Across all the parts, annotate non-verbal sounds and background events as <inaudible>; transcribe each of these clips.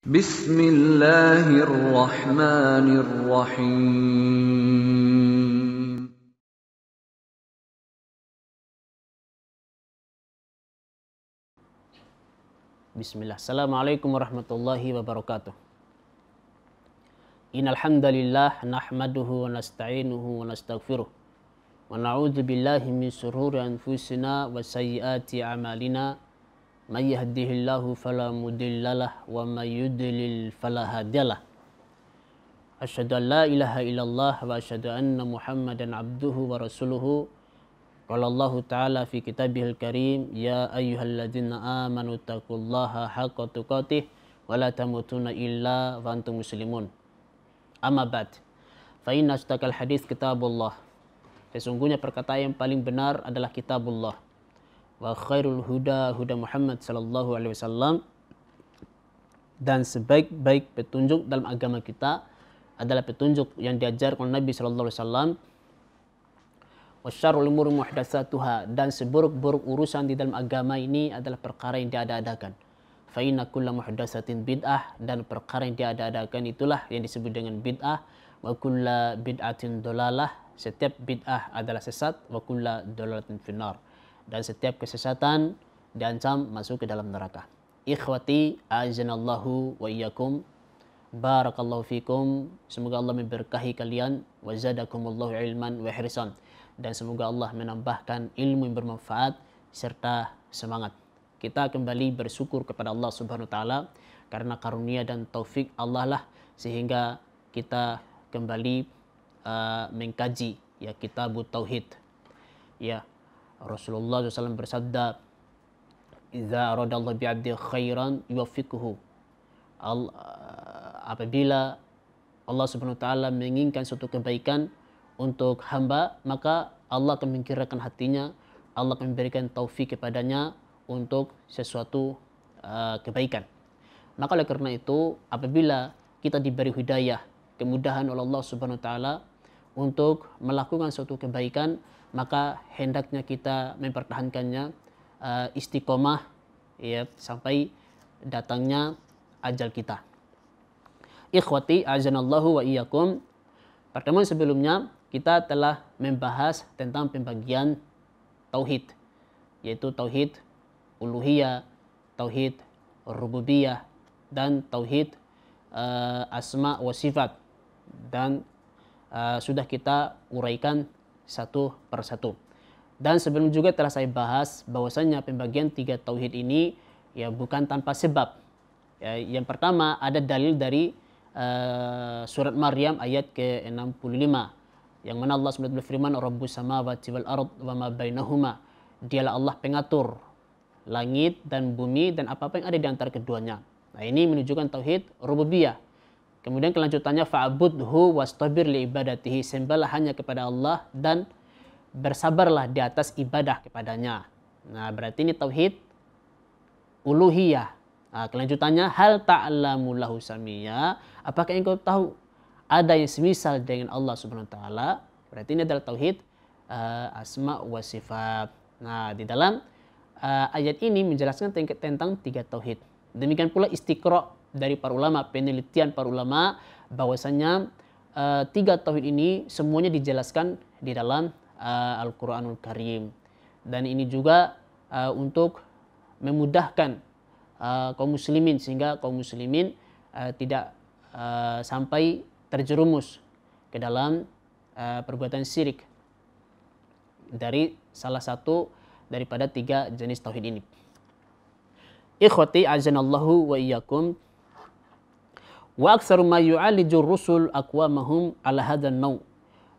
بسم الله الرحمن الرحيم بسم الله السلام عليكم ورحمة الله وبركاته إن الحمد لله نحمده ونستعينه ونستغفره ونعوذ بالله من شرور أنفسنا وسيئات أعمالنا من يهده الله فلا مضل له ومن يضلل فلا هادي له أشهد أن لا إله إلا الله وأشهد أن محمدا عبده ورسوله قال الله تعالى في كتابه الكريم يا أيها الذين آمنوا اتقوا الله حق تقاته ولا تموتن إلا وأنتم مسلمون أما بعد فإن أصدق الحديث كتاب الله Sesungguhnya perkataan yang paling benar adalah kitabullah wa khairul huda huda Muhammad sallallahu alaihi wasallam dan sebaik-baik petunjuk dalam agama kita adalah petunjuk yang diajar oleh Nabi sallallahu alaihi wasallam wasyarul umur muhdatsatuha dan seburuk-buruk urusan di dalam agama ini adalah perkara yang diada-adakan fa inna kullu muhdatsatin bid'ah dan perkara yang diada-adakan itulah yang disebut dengan bid'ah wa kullu bid'atin dolalah setiap bid'ah adalah sesat wa kullu dolalatin finnar dan setiap kesesatan diancam masuk ke dalam neraka. Ikhwati azanallahu wa iyyakum. Barakallahu fikum. Semoga Allah memberkahi kalian wa zadakumullahu ilman wa hirsan. Dan semoga Allah menambahkan ilmu yang bermanfaat serta semangat. Kita kembali bersyukur kepada Allah Subhanahu wa taala karena karunia dan taufik Allah lah sehingga kita kembali uh, mengkaji ya kitab tauhid. Ya, Rasulullah SAW bersabda, "Idza aradallahu bi'abdi khairan yuwaffiquhu." Uh, apabila Allah Subhanahu wa taala menginginkan suatu kebaikan untuk hamba, maka Allah akan mengkirakan hatinya, Allah akan memberikan taufik kepadanya untuk sesuatu uh, kebaikan. Maka oleh karena itu, apabila kita diberi hidayah, kemudahan oleh Allah Subhanahu wa taala untuk melakukan suatu kebaikan, maka hendaknya kita mempertahankannya uh, istiqomah ya sampai datangnya ajal kita. Ikhwati azanallahu wa iyyakum. Pertemuan sebelumnya kita telah membahas tentang pembagian tauhid yaitu tauhid uluhiyah, tauhid rububiyah dan tauhid uh, asma wa sifat dan uh, sudah kita uraikan satu per satu Dan sebelum juga telah saya bahas bahwasanya pembagian tiga tauhid ini ya bukan tanpa sebab. Ya, yang pertama ada dalil dari uh, surat Maryam ayat ke-65 yang mana Allah SWT berfirman Rabbus samawati wal ard wa ma bainahuma. Dialah Allah pengatur langit dan bumi dan apa-apa yang ada di antara keduanya. Nah, ini menunjukkan tauhid rububiyah Kemudian kelanjutannya fa'budhu wastabir li ibadatihi. Sembahlah hanya kepada Allah dan bersabarlah di atas ibadah kepadanya. Nah, berarti ini tauhid uluhiyah. Nah, kelanjutannya hal ta'lamu lahu samia. Apakah engkau tahu ada yang semisal dengan Allah Subhanahu wa taala? Berarti ini adalah tauhid uh, asma wa sifat. Nah, di dalam uh, ayat ini menjelaskan tentang tiga tauhid. Demikian pula istiqra dari para ulama, penelitian para ulama bahwasanya uh, eh, tiga tauhid ini semuanya dijelaskan di dalam uh, Al-Qur'anul Karim. Dan ini juga uh, untuk memudahkan uh, kaum muslimin sehingga kaum muslimin uh, tidak uh, sampai terjerumus ke dalam uh, perbuatan syirik dari salah satu daripada tiga jenis tauhid ini. Ikhwati azanallahu wa iyyakum. Wa ma yu'alijur rusul ala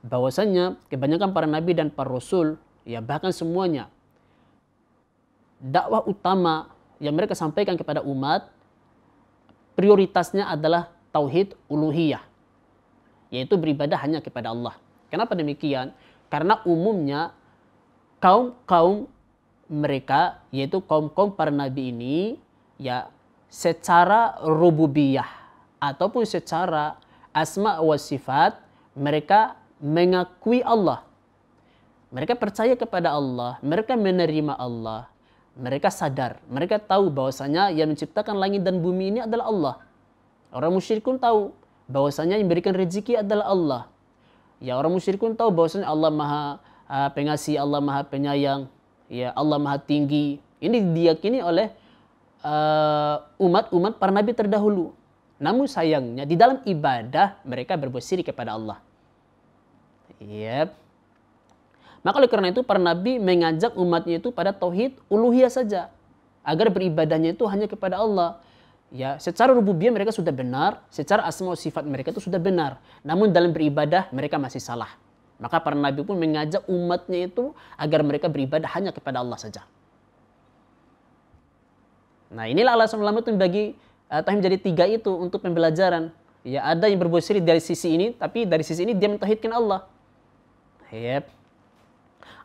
Bahwasanya kebanyakan para nabi dan para rasul ya bahkan semuanya dakwah utama yang mereka sampaikan kepada umat prioritasnya adalah tauhid uluhiyah yaitu beribadah hanya kepada Allah. Kenapa demikian? Karena umumnya kaum-kaum mereka yaitu kaum-kaum para nabi ini ya secara rububiyah ataupun secara asma wa sifat mereka mengakui Allah. Mereka percaya kepada Allah, mereka menerima Allah, mereka sadar, mereka tahu bahwasanya yang menciptakan langit dan bumi ini adalah Allah. Orang musyrik pun tahu bahwasanya yang memberikan rezeki adalah Allah. Ya orang musyrik pun tahu bahwasanya Allah Maha ah, Pengasih, Allah Maha Penyayang, ya Allah Maha Tinggi. Ini diyakini oleh ah, umat-umat uh, umat -umat para nabi terdahulu namun sayangnya di dalam ibadah mereka berbuat syirik kepada Allah. Yep. Maka oleh karena itu para nabi mengajak umatnya itu pada tauhid uluhiyah saja agar beribadahnya itu hanya kepada Allah. Ya, secara rububiyah mereka sudah benar, secara asma sifat mereka itu sudah benar. Namun dalam beribadah mereka masih salah. Maka para nabi pun mengajak umatnya itu agar mereka beribadah hanya kepada Allah saja. Nah, inilah alasan ulama itu bagi Eh, tauhid jadi tiga itu untuk pembelajaran. Ya ada yang berbuat syirik dari sisi ini, tapi dari sisi ini dia mentauhidkan Allah. Yep.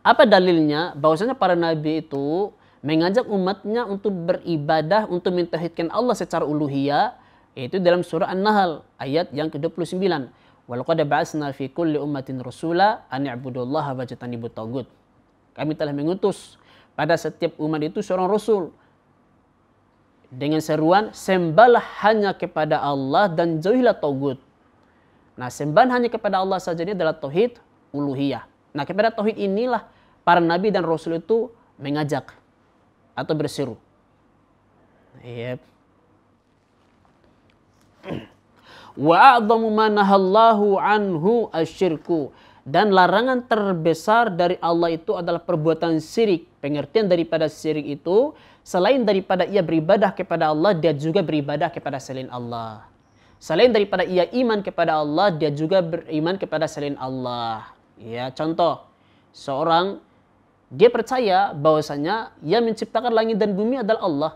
Apa dalilnya? Bahwasanya para nabi itu mengajak umatnya untuk beribadah untuk mentauhidkan Allah secara uluhiyah yaitu dalam surah An-Nahl ayat yang ke-29. Walaqad ba'atsna fi kulli ummatin rasula an i'budullaha wa jatanibut Kami telah mengutus pada setiap umat itu seorang rasul dengan seruan sembahlah hanya kepada Allah dan jauhilah togut. Nah, sembahan hanya kepada Allah saja ini adalah tauhid uluhiyah. Nah, kepada tauhid inilah para nabi dan rasul itu mengajak atau berseru. Yep. <clears throat> Wa a'dhamu ma anhu asyirku dan larangan terbesar dari Allah itu adalah perbuatan syirik Pengertian daripada syirik itu, selain daripada ia beribadah kepada Allah, dia juga beribadah kepada selain Allah. Selain daripada ia iman kepada Allah, dia juga beriman kepada selain Allah. Ya, contoh, seorang dia percaya bahwasanya yang menciptakan langit dan bumi adalah Allah.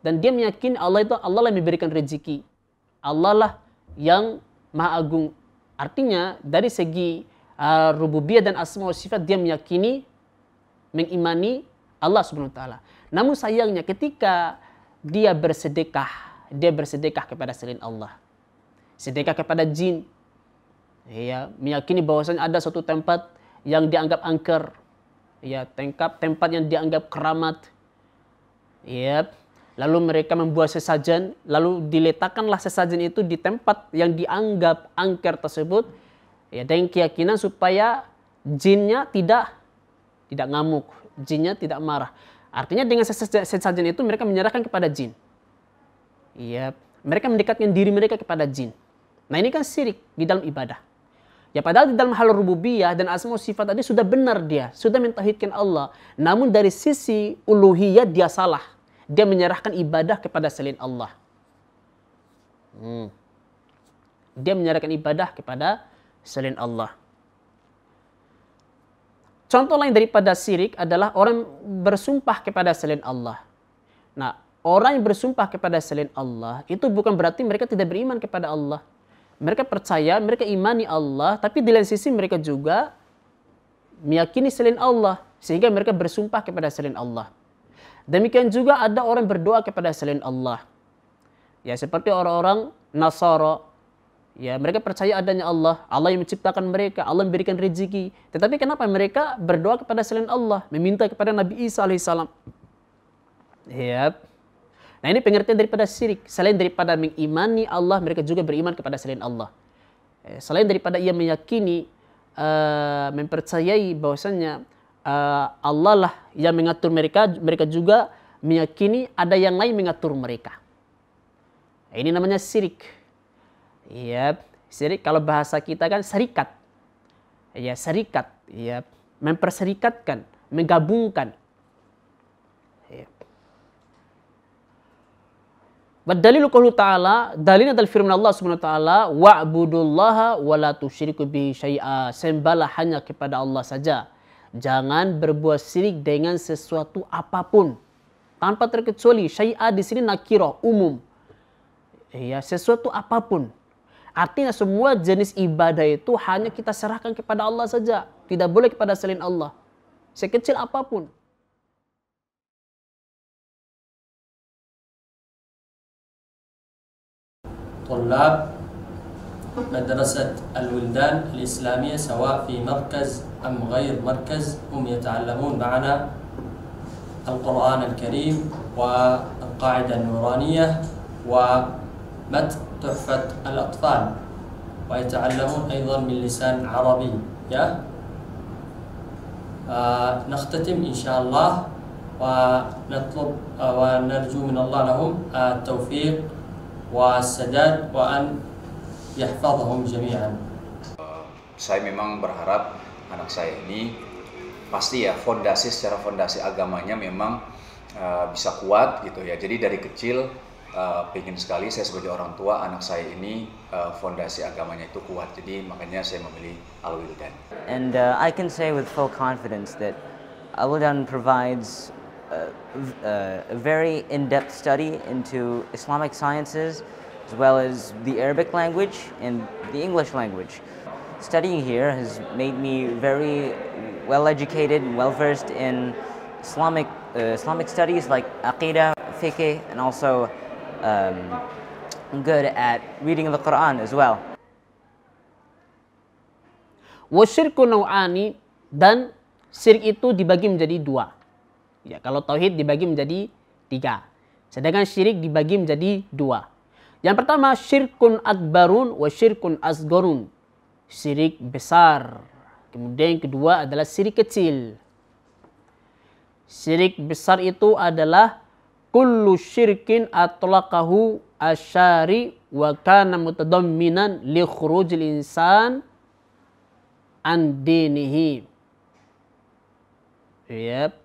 Dan dia meyakini Allah itu Allah yang memberikan rezeki. Allah lah yang maha agung. Artinya dari segi uh, rububiyah dan asma wa sifat dia meyakini mengimani Allah Subhanahu wa taala. Namun sayangnya ketika dia bersedekah, dia bersedekah kepada selain Allah. Sedekah kepada jin. Ya, meyakini bahwasanya ada suatu tempat yang dianggap angker. Ya, tengkap tempat yang dianggap keramat. Ya, lalu mereka membuat sesajen, lalu diletakkanlah sesajen itu di tempat yang dianggap angker tersebut. Ya, dengan keyakinan supaya jinnya tidak tidak ngamuk, jinnya tidak marah. Artinya dengan sesajen itu mereka menyerahkan kepada jin. Iya, mereka mendekatkan diri mereka kepada jin. Nah ini kan sirik di dalam ibadah. Ya padahal di dalam hal rububiyah dan asma sifat tadi sudah benar dia, sudah mentahidkan Allah. Namun dari sisi uluhiyah dia salah. Dia menyerahkan ibadah kepada selain Allah. Hmm. Dia menyerahkan ibadah kepada selain Allah. Contoh lain daripada syirik adalah orang bersumpah kepada selain Allah. Nah, orang yang bersumpah kepada selain Allah itu bukan berarti mereka tidak beriman kepada Allah. Mereka percaya, mereka imani Allah, tapi di lain sisi mereka juga meyakini selain Allah sehingga mereka bersumpah kepada selain Allah. Demikian juga ada orang berdoa kepada selain Allah. Ya seperti orang-orang Nasara Ya, mereka percaya adanya Allah, Allah yang menciptakan mereka, Allah memberikan rezeki. Tetapi kenapa mereka berdoa kepada selain Allah, meminta kepada Nabi Isa alaihissalam? Ya. Nah, ini pengertian daripada syirik. Selain daripada mengimani Allah, mereka juga beriman kepada selain Allah. Eh, selain daripada ia meyakini, uh, mempercayai bahwasanya uh, Allah lah yang mengatur mereka, mereka juga meyakini ada yang lain mengatur mereka. Nah, ini namanya syirik Iya, serik kalau bahasa kita kan serikat ya serikat ya memperserikatkan menggabungkan ya. Berdalil qaulu ta'ala, dalilnya dari firman Allah Subhanahu wa taala, wa'budullaha wa la tusyriku bihi syai'a. Sembahlah hanya kepada Allah saja. Jangan berbuat syirik dengan sesuatu apapun. Tanpa terkecuali syai'ah di sini nakiroh umum. Ya, sesuatu apapun. Artinya semua jenis ibadah itu hanya kita serahkan kepada Allah saja. Tidak boleh kepada selain Allah. Sekecil apapun. طلاب مدرسة الولدان الإسلامية سواء في مركز أم غير مركز هم يتعلمون معنا القرآن الكريم والقاعدة النورانية و مت تحفة الأطفال ويتعلمون أيضا من لسان عربي يا نختتم إن شاء الله ونطلب ونرجو من الله لهم التوفيق والسداد وأن يحفظهم جميعا saya memang berharap anak saya ini pasti ya fondasi secara fondasi agamanya memang uh, bisa kuat gitu ya jadi dari kecil uh, pengen sekali saya sebagai orang tua anak saya ini uh, fondasi agamanya itu kuat jadi makanya saya memilih And uh, I can say with full confidence that Al Wildan provides a, a very in-depth study into Islamic sciences as well as the Arabic language and the English language. Studying here has made me very well educated and well versed in Islamic uh, Islamic studies like aqidah, fiqh, and also um, good at reading the Quran as well. Wasyirku naw'ani dan syirik itu dibagi menjadi dua. Ya, kalau tauhid dibagi menjadi tiga. Sedangkan syirik dibagi menjadi dua. Yang pertama syirkun adbarun wa syirkun asgarun. Syirik besar. Kemudian yang kedua adalah syirik kecil. Syirik besar itu adalah kullu syirkin atlaqahu asyari wa kana mutadamminan li khurujil insan an dinihi. Yep.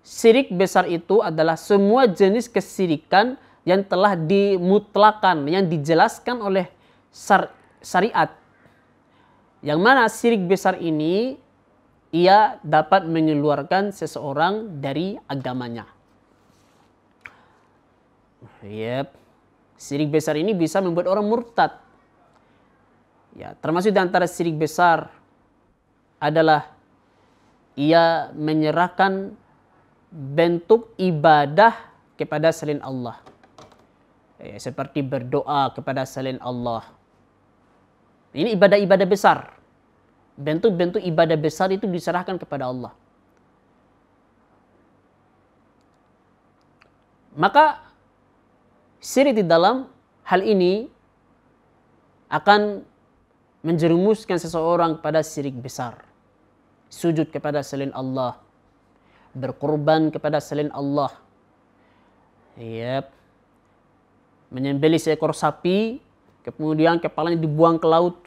Sirik besar itu adalah semua jenis kesirikan yang telah dimutlakan, yang dijelaskan oleh syariat. Yang mana sirik besar ini ia dapat mengeluarkan seseorang dari agamanya. Yep. Sirik besar ini bisa membuat orang murtad. Ya, termasuk di antara sirik besar adalah ia menyerahkan bentuk ibadah kepada selain Allah. Ya, seperti berdoa kepada selain Allah. Ini ibadah-ibadah besar. Bentuk-bentuk ibadah besar itu diserahkan kepada Allah. Maka Sirik di dalam hal ini akan menjerumuskan seseorang pada sirik besar. Sujud kepada selain Allah. Berkorban kepada selain Allah. Yep. Menyembelih seekor sapi, kemudian kepalanya dibuang ke laut.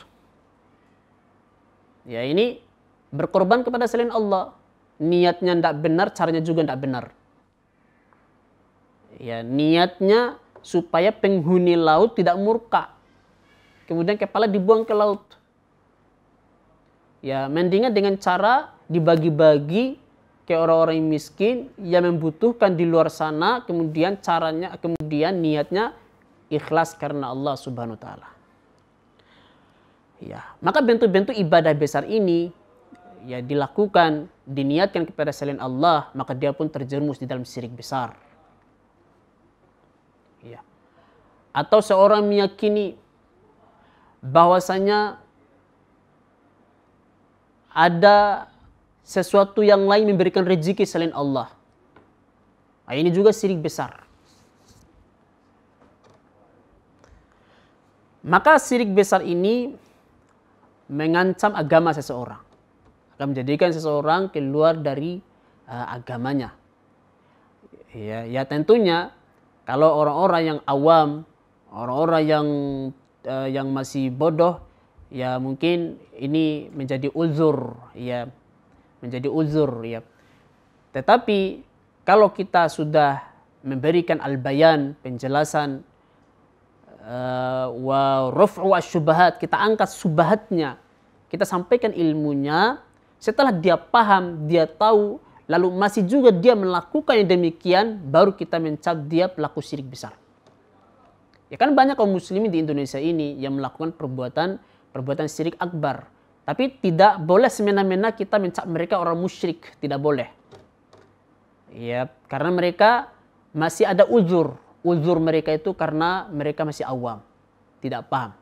Ya ini berkorban kepada selain Allah. Niatnya tidak benar, caranya juga tidak benar. Ya niatnya supaya penghuni laut tidak murka. Kemudian kepala dibuang ke laut. Ya, mendingan dengan cara dibagi-bagi ke orang-orang yang miskin yang membutuhkan di luar sana, kemudian caranya kemudian niatnya ikhlas karena Allah Subhanahu wa taala. Ya, maka bentuk-bentuk ibadah besar ini ya dilakukan, diniatkan kepada selain Allah, maka dia pun terjerumus di dalam syirik besar. Ya. Atau seorang meyakini bahwasanya ada sesuatu yang lain memberikan rezeki selain Allah. Nah, ini juga sirik besar. Maka sirik besar ini mengancam agama seseorang. Akan menjadikan seseorang keluar dari uh, agamanya. Ya, ya tentunya kalau orang-orang yang awam, orang-orang yang uh, yang masih bodoh, ya mungkin ini menjadi uzur, ya menjadi uzur, ya. Tetapi kalau kita sudah memberikan al-bayan penjelasan eh, wa raf'u syubhat kita angkat subhatnya kita sampaikan ilmunya setelah dia paham dia tahu lalu masih juga dia melakukan yang demikian, baru kita mencap dia pelaku syirik besar. Ya kan banyak kaum muslimin di Indonesia ini yang melakukan perbuatan perbuatan syirik akbar. Tapi tidak boleh semena-mena kita mencap mereka orang musyrik, tidak boleh. Ya, karena mereka masih ada uzur. Uzur mereka itu karena mereka masih awam, tidak paham.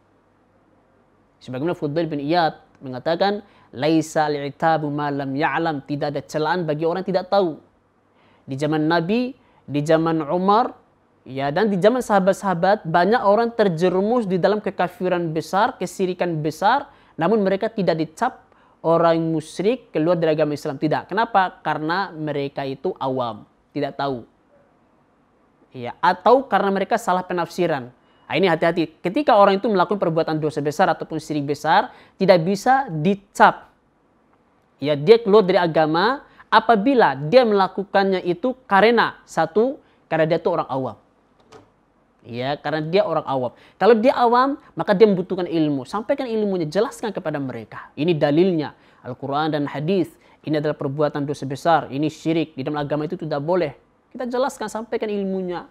Sebagaimana Fudail bin Iyad mengatakan, laisa itabu ma lam ya'lam, tidak ada celaan bagi orang tidak tahu. Di zaman Nabi, di zaman Umar, ya dan di zaman sahabat-sahabat banyak orang terjerumus di dalam kekafiran besar, kesirikan besar, namun mereka tidak dicap orang musyrik keluar dari agama Islam. Tidak. Kenapa? Karena mereka itu awam, tidak tahu. Ya, atau karena mereka salah penafsiran. Nah, ini hati-hati. Ketika orang itu melakukan perbuatan dosa besar ataupun sirik besar, tidak bisa dicap. Ya, dia keluar dari agama apabila dia melakukannya itu karena satu, karena dia itu orang awam. Ya, karena dia orang awam. Kalau dia awam, maka dia membutuhkan ilmu. Sampaikan ilmunya, jelaskan kepada mereka. Ini dalilnya, Al-Quran dan hadis. Ini adalah perbuatan dosa besar, ini syirik. Di dalam agama itu tidak boleh. Kita jelaskan, sampaikan ilmunya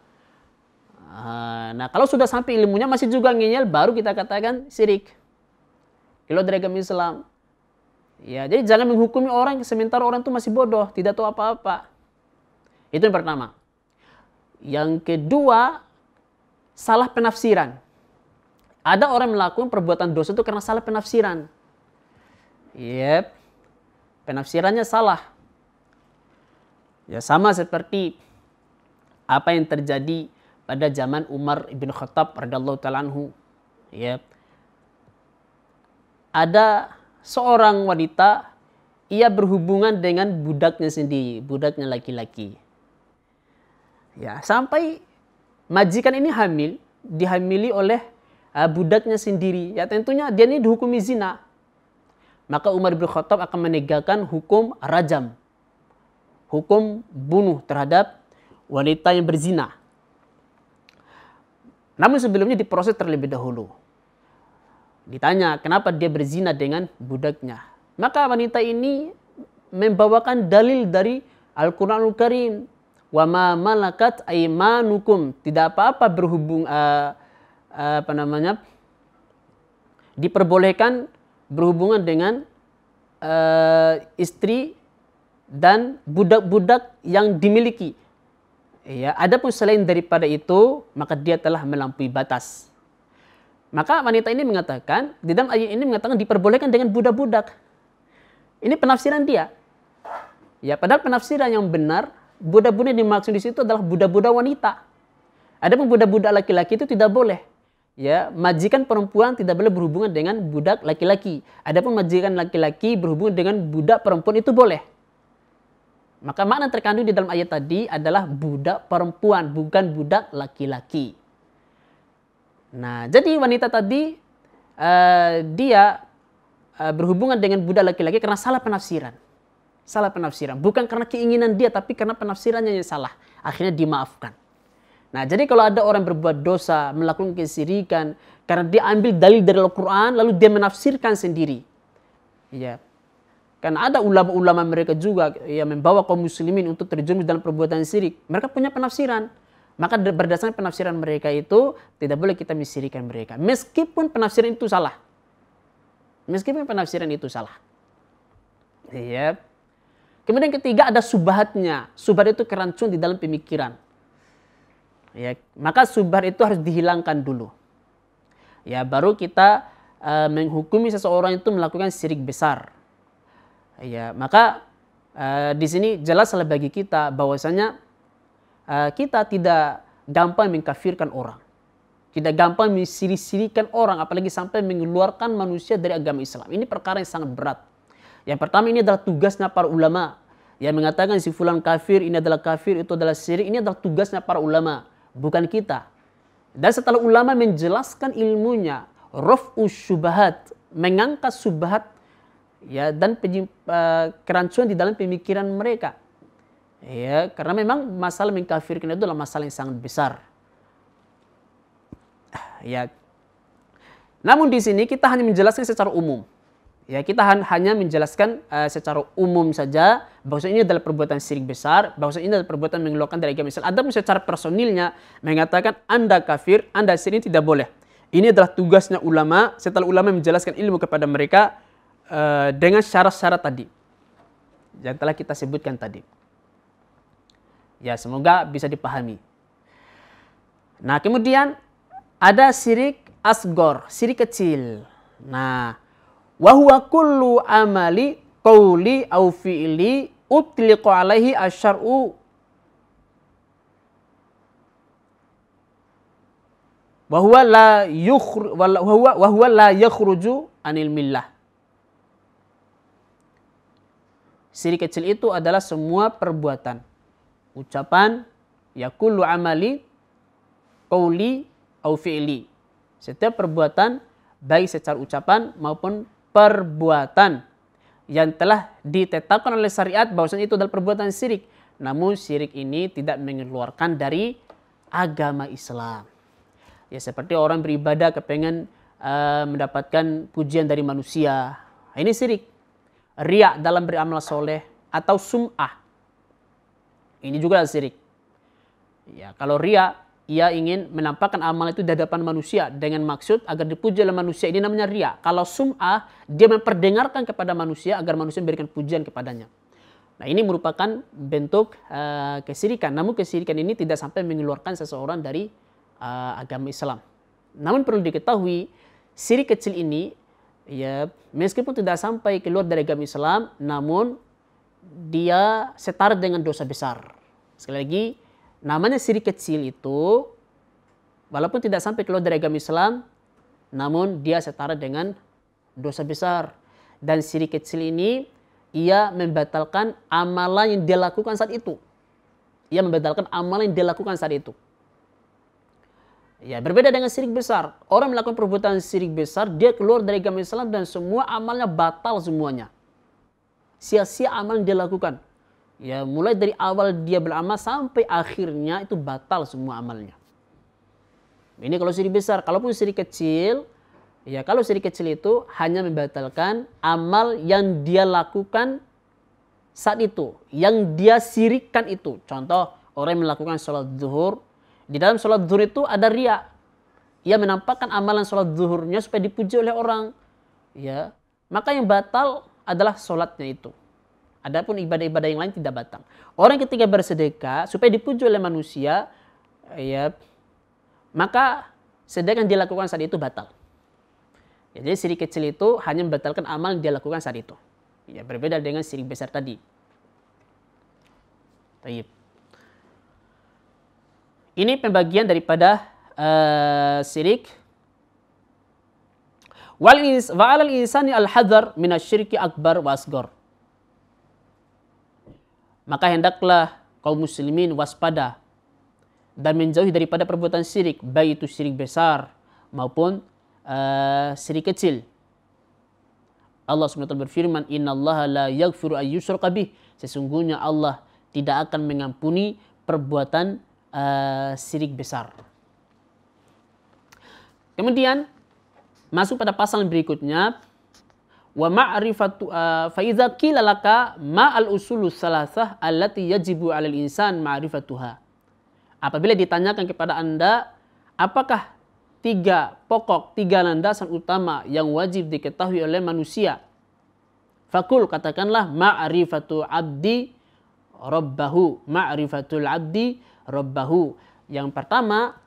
Ah, nah, kalau sudah sampai ilmunya masih juga ngeyel, baru kita katakan sirik Kalau dari agama Islam. Ya, jadi jangan menghukumi orang sementara orang itu masih bodoh, tidak tahu apa-apa. Itu yang pertama. Yang kedua, salah penafsiran. Ada orang melakukan perbuatan dosa itu karena salah penafsiran. Yep. Penafsirannya salah. Ya sama seperti apa yang terjadi pada zaman Umar bin Khattab radhiallahu taalaanhu, ya ada seorang wanita ia berhubungan dengan budaknya sendiri, budaknya laki-laki. Ya, sampai majikan ini hamil, dihamili oleh uh, budaknya sendiri. Ya tentunya dia ini dihukumi zina. Maka Umar bin Khattab akan menegakkan hukum rajam. Hukum bunuh terhadap wanita yang berzina. Namun sebelumnya diproses terlebih dahulu. Ditanya kenapa dia berzina dengan budaknya. Maka wanita ini membawakan dalil dari Al-Quranul Karim. Wa ma malakat aimanukum. Tidak apa-apa berhubung, uh, uh, apa namanya, diperbolehkan berhubungan dengan uh, istri dan budak-budak yang dimiliki Ya, pun selain daripada itu, maka dia telah melampaui batas. Maka wanita ini mengatakan, di dalam ayat ini mengatakan diperbolehkan dengan budak-budak. Ini penafsiran dia. Ya, padahal penafsiran yang benar, budak-budak yang dimaksud di situ adalah budak-budak wanita. Ada pun budak-budak laki-laki itu tidak boleh. Ya, majikan perempuan tidak boleh berhubungan dengan budak laki-laki. Ada pun majikan laki-laki berhubungan dengan budak perempuan itu boleh. Maka makna terkandung di dalam ayat tadi adalah budak perempuan, bukan budak laki-laki. Nah, jadi wanita tadi uh, dia uh, berhubungan dengan budak laki-laki karena salah penafsiran. Salah penafsiran, bukan karena keinginan dia tapi karena penafsirannya yang salah. Akhirnya dimaafkan. Nah, jadi kalau ada orang berbuat dosa, melakukan kesirikan karena dia ambil dalil dari Al-Qur'an lalu dia menafsirkan sendiri. Ya, Kan ada ulama-ulama mereka juga yang membawa kaum muslimin untuk terjerumus dalam perbuatan syirik. Mereka punya penafsiran. Maka berdasarkan penafsiran mereka itu tidak boleh kita misirikan mereka. Meskipun penafsiran itu salah. Meskipun penafsiran itu salah. Iya. Kemudian ketiga ada subhatnya. Subhat itu kerancuan di dalam pemikiran. Ya, maka subhat itu harus dihilangkan dulu. Ya, baru kita uh, menghukumi seseorang itu melakukan syirik besar. Ya, maka uh, di sini jelaslah bagi kita bahwasanya uh, kita tidak gampang mengkafirkan orang. Tidak gampang mensiri-sirikan orang apalagi sampai mengeluarkan manusia dari agama Islam. Ini perkara yang sangat berat. Yang pertama ini adalah tugasnya para ulama yang mengatakan si fulan kafir, ini adalah kafir, itu adalah syirik, ini adalah tugasnya para ulama, bukan kita. Dan setelah ulama menjelaskan ilmunya, raf'u syubhat, mengangkat subhat ya dan eh, kerancuan di dalam pemikiran mereka ya karena memang masalah mengkafirkan itu adalah masalah yang sangat besar ya namun di sini kita hanya menjelaskan secara umum ya kita hanya menjelaskan uh, secara umum saja Bahwa ini adalah perbuatan syirik besar bahwa ini adalah perbuatan mengeluarkan dari agama Islam ada secara personilnya mengatakan anda kafir anda syirik tidak boleh ini adalah tugasnya ulama setelah ulama menjelaskan ilmu kepada mereka Eh, dengan syarat-syarat tadi yang telah kita sebutkan tadi. Ya, semoga bisa dipahami. Nah, kemudian ada syirik asgor, syirik kecil. Nah, wahwa kullu amali qawli au fi'li utliqu alaihi asyar'u bahwa la yukhru wahwa la yakhruju anil millah Sirik kecil itu adalah semua perbuatan. Ucapan, ya amali, kauli, au fi'li. Setiap perbuatan, baik secara ucapan maupun perbuatan yang telah ditetapkan oleh syariat bahwasanya itu adalah perbuatan syirik. Namun syirik ini tidak mengeluarkan dari agama Islam. Ya seperti orang beribadah kepengen uh, mendapatkan pujian dari manusia. Nah, ini syirik. Ria dalam beramal soleh, atau sum'ah. Ini juga sirik. Ya, kalau ria, ia ingin menampakkan amal itu di hadapan manusia dengan maksud agar dipuji oleh manusia. Ini namanya ria. Kalau sum'ah, dia memperdengarkan kepada manusia agar manusia memberikan pujian kepadanya. Nah ini merupakan bentuk uh, kesirikan. Namun kesirikan ini tidak sampai mengeluarkan seseorang dari uh, agama Islam. Namun perlu diketahui, sirik kecil ini ya meskipun tidak sampai keluar dari agama Islam namun dia setara dengan dosa besar sekali lagi namanya siri kecil itu walaupun tidak sampai keluar dari agama Islam namun dia setara dengan dosa besar dan siri kecil ini ia membatalkan amalan yang dilakukan saat itu ia membatalkan amalan yang dilakukan saat itu Ya, berbeda dengan sirik besar. Orang melakukan perbuatan sirik besar, dia keluar dari agama Islam dan semua amalnya batal semuanya. Sia-sia amal yang dia lakukan. Ya, mulai dari awal dia beramal sampai akhirnya itu batal semua amalnya. Ini kalau sirik besar, kalaupun sirik kecil, ya kalau sirik kecil itu hanya membatalkan amal yang dia lakukan saat itu, yang dia sirikkan itu. Contoh, orang yang melakukan sholat zuhur di dalam sholat zuhur itu ada ria. Ia menampakkan amalan sholat zuhurnya supaya dipuji oleh orang. Ya, maka yang batal adalah sholatnya itu. Adapun ibadah-ibadah yang lain tidak batal. Orang ketika bersedekah supaya dipuji oleh manusia, ya, maka sedekah yang dilakukan saat itu batal. Ya, jadi siri kecil itu hanya membatalkan amal yang dia lakukan saat itu. Ya, berbeda dengan siri besar tadi. Taib. Ini pembagian daripada uh, eh, syirik. Wal al insani al-hadar min minasyirki akbar wasgor. Maka hendaklah kaum muslimin waspada dan menjauhi daripada perbuatan syirik, baik itu syirik besar maupun uh, syirik kecil. Allah SWT berfirman, Inna Allah la yaghfiru ayyushraka bih. Sesungguhnya Allah tidak akan mengampuni perbuatan Eh, sirik besar. Kemudian masuk pada pasal berikutnya wa ma'rifatu uh, fa idza qila laka ma al usulus salasah allati yajibu 'alal insan ma'rifatuha. Apabila ditanyakan kepada Anda apakah tiga pokok, tiga landasan utama yang wajib diketahui oleh manusia? Fakul katakanlah ma'rifatu abdi rabbahu, ma'rifatul abdi Rabbahu. Yang pertama,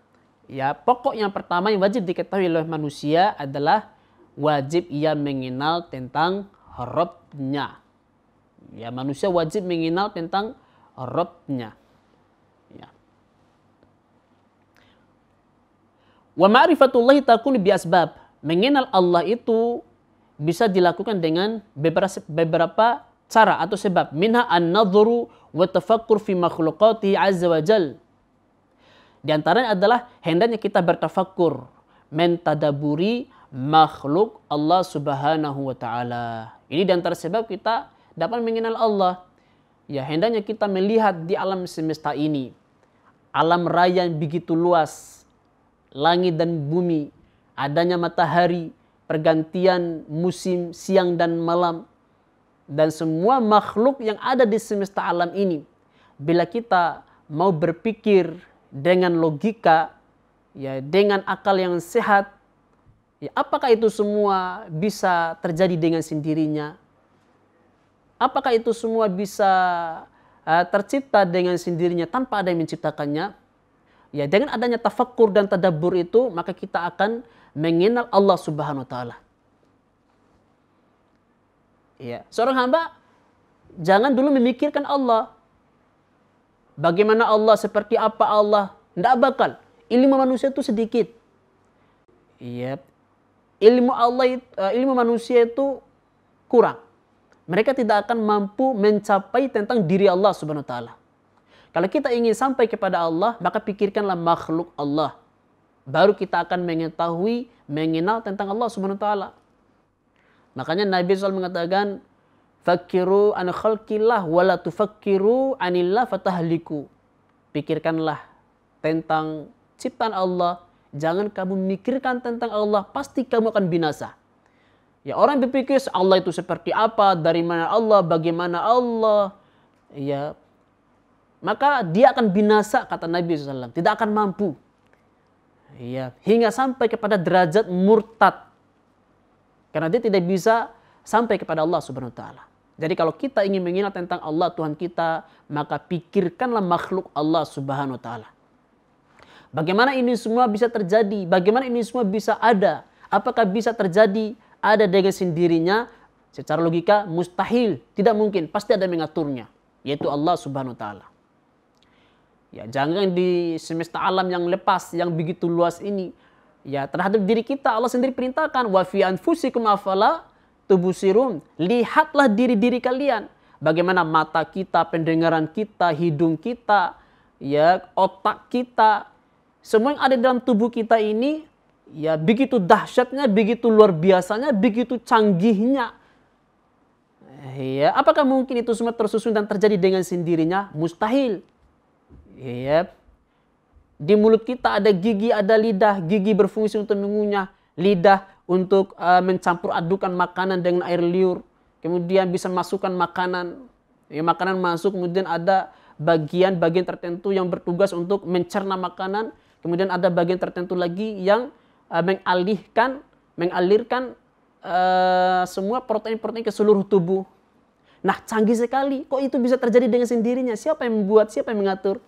ya pokok yang pertama yang wajib diketahui oleh manusia adalah wajib ia mengenal tentang Robnya. Ya manusia wajib mengenal tentang Robnya. Ya. Wa ma'rifatullahi takun asbab Mengenal Allah itu bisa dilakukan dengan beberapa, beberapa cara atau sebab. Minha an-nadhuru wa tafakkur fi makhluqati azza wa jal. Di antaranya adalah hendaknya kita bertafakur mentadaburi makhluk Allah Subhanahu wa taala. Ini di antara sebab kita dapat mengenal Allah. Ya, hendaknya kita melihat di alam semesta ini. Alam raya yang begitu luas. Langit dan bumi, adanya matahari, pergantian musim siang dan malam, dan semua makhluk yang ada di semesta alam ini. Bila kita mau berpikir dengan logika, ya dengan akal yang sehat, ya apakah itu semua bisa terjadi dengan sendirinya? Apakah itu semua bisa uh, tercipta dengan sendirinya tanpa ada yang menciptakannya? Ya dengan adanya tafakkur dan tadabur itu maka kita akan mengenal Allah Subhanahu wa taala. Ya. Seorang hamba jangan dulu memikirkan Allah. Bagaimana Allah, seperti apa Allah. Tidak bakal. Ilmu manusia itu sedikit. Iya. Ilmu Allah, eh, ilmu manusia itu kurang. Mereka tidak akan mampu mencapai tentang diri Allah subhanahu ta'ala. Kalau kita ingin sampai kepada Allah, maka pikirkanlah makhluk Allah. Baru kita akan mengetahui, mengenal tentang Allah Subhanahu taala. Makanya Nabi SAW mengatakan, Fakiru an kilah wala tufakiru anillah fatahliku. Pikirkanlah tentang ciptaan Allah. Jangan kamu mikirkan tentang Allah, pasti kamu akan binasa. Ya orang berpikir Allah itu seperti apa, dari mana Allah, bagaimana Allah. Ya maka dia akan binasa kata Nabi SAW. Tidak akan mampu. Ya, hingga sampai kepada derajat murtad karena dia tidak bisa sampai kepada Allah Subhanahu wa taala. Jadi kalau kita ingin mengingat tentang Allah Tuhan kita, maka pikirkanlah makhluk Allah Subhanahu wa taala. Bagaimana ini semua bisa terjadi? Bagaimana ini semua bisa ada? Apakah bisa terjadi ada dengan sendirinya? Secara logika mustahil, tidak mungkin, pasti ada yang mengaturnya, yaitu Allah Subhanahu wa taala. Ya, jangan di semesta alam yang lepas yang begitu luas ini Ya, terhadap diri kita Allah sendiri perintahkan wa fi anfusikum afala tubusirun. Lihatlah diri-diri kalian. Bagaimana mata kita, pendengaran kita, hidung kita, ya, otak kita, semua yang ada dalam tubuh kita ini ya begitu dahsyatnya, begitu luar biasanya, begitu canggihnya. Ya, apakah mungkin itu semua tersusun dan terjadi dengan sendirinya? Mustahil. Ya, di mulut kita ada gigi, ada lidah. Gigi berfungsi untuk mengunyah. Lidah untuk uh, mencampur adukan makanan dengan air liur. Kemudian bisa masukkan makanan. Ya, makanan masuk, kemudian ada bagian-bagian tertentu yang bertugas untuk mencerna makanan. Kemudian ada bagian tertentu lagi yang uh, mengalihkan, mengalirkan uh, semua protein-protein ke seluruh tubuh. Nah, canggih sekali. Kok itu bisa terjadi dengan sendirinya? Siapa yang membuat? Siapa yang mengatur?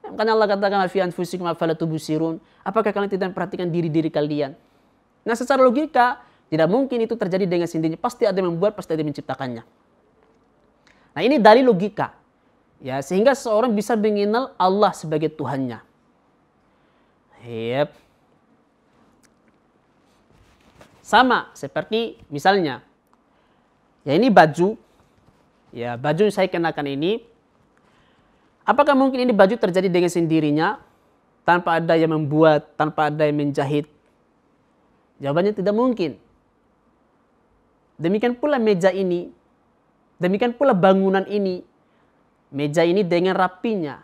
Karena Allah katakan fi anfusikum afala tubsirun. Apakah kalian tidak memperhatikan diri-diri kalian? Nah, secara logika tidak mungkin itu terjadi dengan sendirinya. Pasti ada yang membuat, pasti ada yang menciptakannya. Nah, ini dari logika. Ya, sehingga seorang bisa mengenal Allah sebagai Tuhannya. Yep. Sama seperti misalnya ya ini baju ya baju yang saya kenakan ini Apakah mungkin ini baju terjadi dengan sendirinya tanpa ada yang membuat, tanpa ada yang menjahit? Jawabannya tidak mungkin. Demikian pula meja ini, demikian pula bangunan ini. Meja ini dengan rapinya,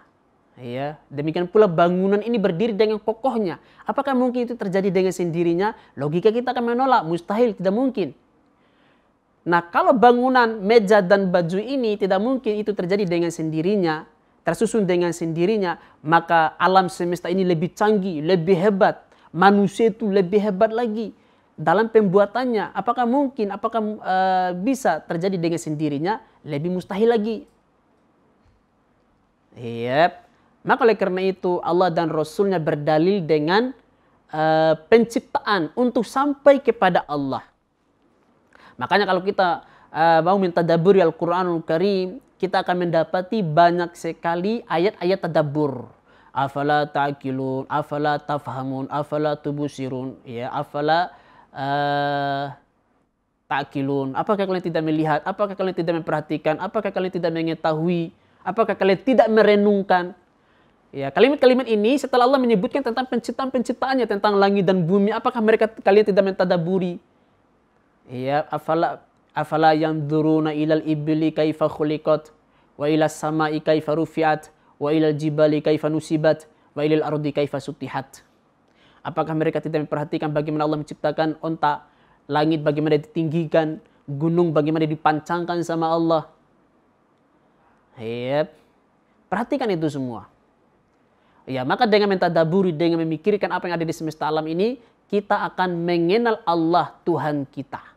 ya. Demikian pula bangunan ini berdiri dengan kokohnya. Apakah mungkin itu terjadi dengan sendirinya? Logika kita akan menolak, mustahil, tidak mungkin. Nah, kalau bangunan, meja dan baju ini tidak mungkin itu terjadi dengan sendirinya, tersusun dengan sendirinya, maka alam semesta ini lebih canggih, lebih hebat. Manusia itu lebih hebat lagi dalam pembuatannya. Apakah mungkin, apakah uh, bisa terjadi dengan sendirinya? Lebih mustahil lagi. Yep. Maka oleh karena itu Allah dan Rasulnya berdalil dengan uh, penciptaan untuk sampai kepada Allah. Makanya kalau kita uh, mau minta daburi Al-Quranul Karim, kita akan mendapati banyak sekali ayat-ayat tadabur, Afala ta'kilun, afala tafhamun, afala tubusirun, ya afala uh, eh, ta'kilun. Apakah kalian tidak melihat? Apakah kalian tidak memperhatikan? Apakah kalian tidak mengetahui? Apakah kalian tidak merenungkan? Ya, kalimat-kalimat ini setelah Allah menyebutkan tentang penciptaan-penciptaannya tentang langit dan bumi, apakah mereka kalian tidak mentadaburi? Ya, afala afala yanzuruna ilal ibli kaifa khuliqat wa ilal sama'i kaifa rufi'at wa ilal jibali kaifa nusibat wa ilal ardi kaifa sutihat apakah mereka tidak memperhatikan bagaimana Allah menciptakan onta langit bagaimana ditinggikan gunung bagaimana dipancangkan sama Allah yep. perhatikan itu semua ya maka dengan mentadaburi dengan memikirkan apa yang ada di semesta alam ini kita akan mengenal Allah Tuhan kita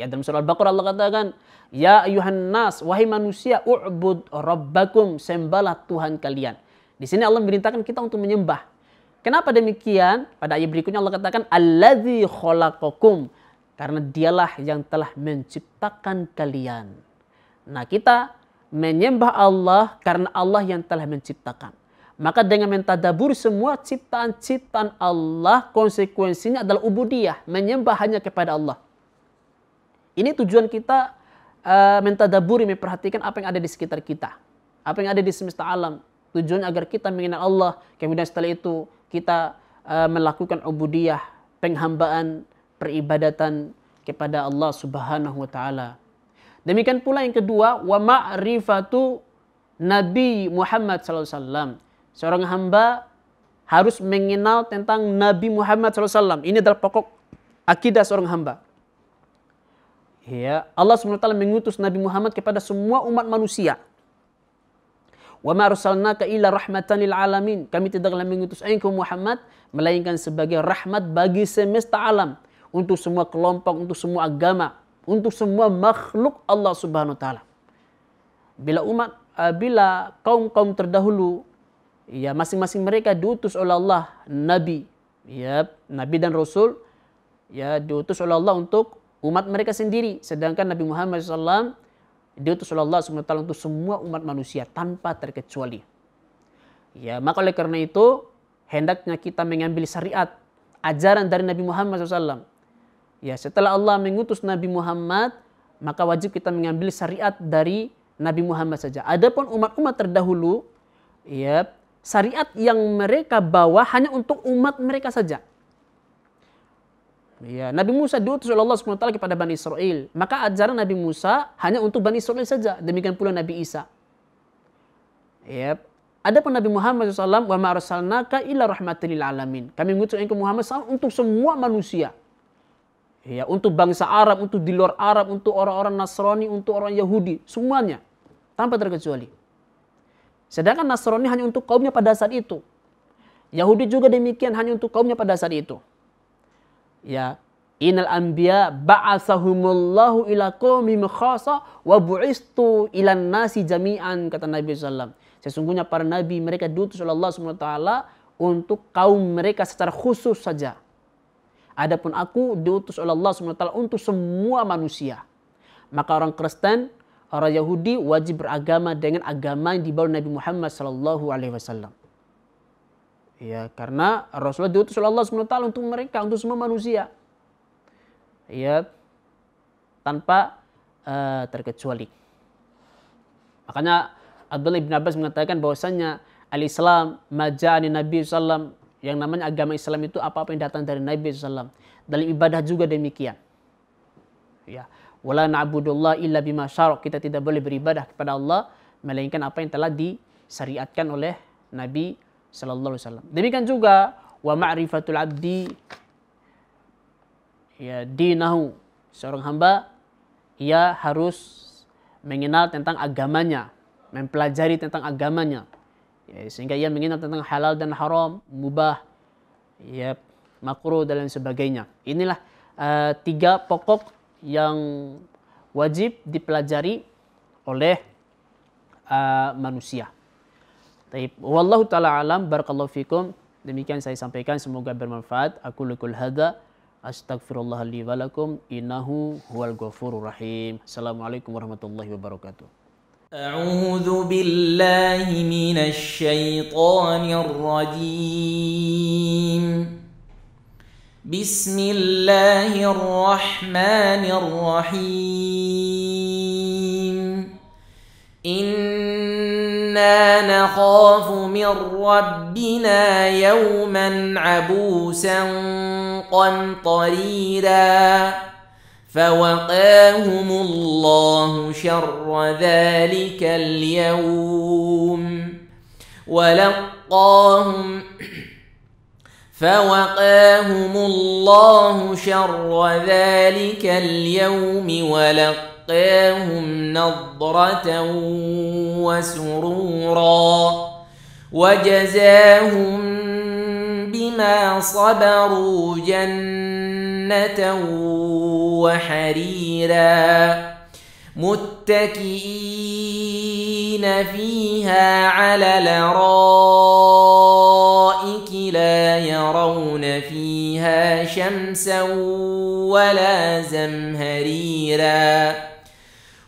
Ya dalam surah Al-Baqarah Allah katakan, "Ya ayuhan nas, wahai manusia, u'bud rabbakum, sembahlah Tuhan kalian." Di sini Allah memerintahkan kita untuk menyembah. Kenapa demikian? Pada ayat berikutnya Allah katakan, "Allazi khalaqakum." Karena dialah yang telah menciptakan kalian. Nah, kita menyembah Allah karena Allah yang telah menciptakan. Maka dengan mentadabur semua ciptaan-ciptaan Allah, konsekuensinya adalah ubudiyah, menyembah hanya kepada Allah. Ini tujuan kita uh, mentadaburi, memperhatikan apa yang ada di sekitar kita. Apa yang ada di semesta alam. Tujuan agar kita mengenal Allah. Kemudian setelah itu kita uh, melakukan ubudiyah, penghambaan, peribadatan kepada Allah Subhanahu wa taala. Demikian pula yang kedua, wa ma'rifatu Nabi Muhammad SAW. Seorang hamba harus mengenal tentang Nabi Muhammad SAW. Ini adalah pokok akidah seorang hamba. Ya, Allah SWT mengutus Nabi Muhammad kepada semua umat manusia. Wa ma arsalnaka illa rahmatan lil alamin. Kami tidaklah mengutus engkau Muhammad melainkan sebagai rahmat bagi semesta alam, untuk semua kelompok, untuk semua agama, untuk semua makhluk Allah Subhanahu wa taala. Bila umat eh, bila kaum-kaum terdahulu ya masing-masing mereka diutus oleh Allah nabi, ya nabi dan rasul ya diutus oleh Allah untuk umat mereka sendiri. Sedangkan Nabi Muhammad SAW diutus oleh Allah SWT untuk semua umat manusia tanpa terkecuali. Ya, maka oleh karena itu hendaknya kita mengambil syariat ajaran dari Nabi Muhammad SAW. Ya, setelah Allah mengutus Nabi Muhammad, maka wajib kita mengambil syariat dari Nabi Muhammad saja. Adapun umat-umat terdahulu, ya, syariat yang mereka bawa hanya untuk umat mereka saja. Ya, Nabi Musa diutus oleh Allah SWT kepada Bani Israel. Maka ajaran Nabi Musa hanya untuk Bani Israel saja. Demikian pula Nabi Isa. Ya, ada pun Nabi Muhammad SAW, wa ma'arsalnaka illa rahmatilil alamin. Kami mengutus engkau Muhammad SAW untuk semua manusia. Ya, untuk bangsa Arab, untuk di luar Arab, untuk orang-orang Nasrani, untuk orang Yahudi, semuanya tanpa terkecuali. Sedangkan Nasrani hanya untuk kaumnya pada saat itu. Yahudi juga demikian hanya untuk kaumnya pada saat itu ya Inal anbiya ba'asahumullahu ila qaumi khasa wa bu'istu ilan nasi jami'an kata Nabi sallallahu Sesungguhnya para nabi mereka diutus oleh Allah Subhanahu taala untuk kaum mereka secara khusus saja. Adapun aku diutus oleh Allah Subhanahu taala untuk semua manusia. Maka orang Kristen, orang Yahudi wajib beragama dengan agama yang dibawa Nabi Muhammad sallallahu alaihi wasallam. Ya, karena Rasulullah diutus oleh Allah SWT untuk mereka, untuk semua manusia. Ya, tanpa uh, terkecuali. Makanya Abdullah bin Abbas mengatakan bahwasanya al-Islam majani Nabi SAW yang namanya agama Islam itu apa-apa yang datang dari Nabi SAW. Dalam ibadah juga demikian. Ya. Wala na'budullah illa bima syarok. Kita tidak boleh beribadah kepada Allah melainkan apa yang telah disyariatkan oleh Nabi sallallahu alaihi wasallam. Demikian juga wa ma'rifatul abdi ya dinahu seorang hamba ia harus mengenal tentang agamanya, mempelajari tentang agamanya. Ya, sehingga ia mengenal tentang halal dan haram, mubah, ya, makruh dan lain sebagainya. Inilah uh, tiga pokok yang wajib dipelajari oleh uh, manusia. Taib. Wallahu taala alam barakallahu fikum. Demikian saya sampaikan semoga bermanfaat. Aku lakukan hada astaghfirullah li wa lakum innahu huwal ghafurur rahim. Assalamualaikum warahmatullahi wabarakatuh. أعوذ بالله من الشيطان الرجيم بسم الله الرحمن الرحيم إن نخاف من ربنا يوما عبوسا قمطريرا فوقاهم الله شر ذلك اليوم ولقاهم <clears throat> فوقاهم الله شر ذلك اليوم ولقاهم ولقاهم نضرة وسرورا وجزاهم بما صبروا جنة وحريرا متكئين فيها على الارائك لا يرون فيها شمسا ولا زمهريرا